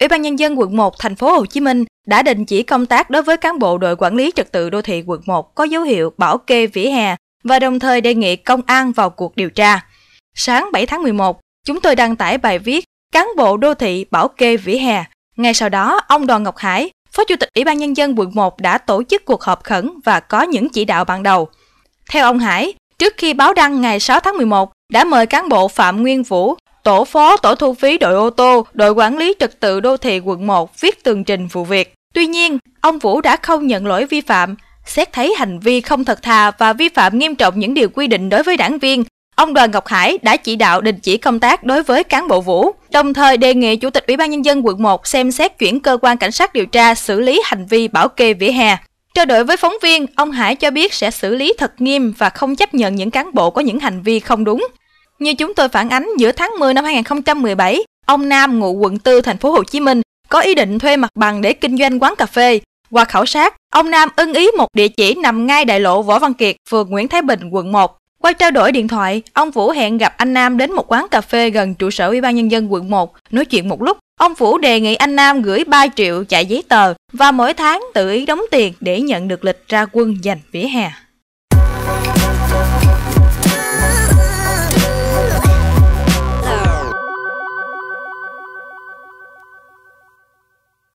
Ủy ban nhân dân quận 1 thành phố Hồ Chí Minh đã đình chỉ công tác đối với cán bộ đội quản lý trật tự đô thị quận 1 có dấu hiệu bảo kê vỉa hè và đồng thời đề nghị công an vào cuộc điều tra. Sáng 7 tháng 11, chúng tôi đăng tải bài viết Cán bộ đô thị bảo kê vỉa hè. Ngay sau đó, ông Đoàn Ngọc Hải, Phó Chủ tịch Ủy ban Nhân dân quận 1 đã tổ chức cuộc họp khẩn và có những chỉ đạo ban đầu. Theo ông Hải, trước khi báo đăng ngày 6 tháng 11, đã mời cán bộ Phạm Nguyên Vũ, tổ phó tổ thu phí đội ô tô, đội quản lý trật tự đô thị quận 1 viết tường trình vụ việc. Tuy nhiên, ông Vũ đã không nhận lỗi vi phạm, xét thấy hành vi không thật thà và vi phạm nghiêm trọng những điều quy định đối với đảng viên. Ông Đoàn Ngọc Hải đã chỉ đạo đình chỉ công tác đối với cán bộ Vũ, đồng thời đề nghị Chủ tịch Ủy ban Nhân dân quận 1 xem xét chuyển cơ quan cảnh sát điều tra xử lý hành vi bảo kê vỉa hè. Trao đổi với phóng viên, ông Hải cho biết sẽ xử lý thật nghiêm và không chấp nhận những cán bộ có những hành vi không đúng. Như chúng tôi phản ánh giữa tháng 10 năm 2017, ông Nam ngụ quận 4 thành phố Hồ Chí Minh có ý định thuê mặt bằng để kinh doanh quán cà phê. Qua khảo sát, ông Nam ưng ý một địa chỉ nằm ngay đại lộ Võ Văn Kiệt, phường Nguyễn Thái Bình, quận 1. Qua trao đổi điện thoại, ông Vũ hẹn gặp anh Nam đến một quán cà phê gần trụ sở Ủy ban nhân dân quận 1, nói chuyện một lúc. Ông Vũ đề nghị anh Nam gửi 3 triệu chạy giấy tờ và mỗi tháng tự ý đóng tiền để nhận được lịch ra quân dành vỉa hè.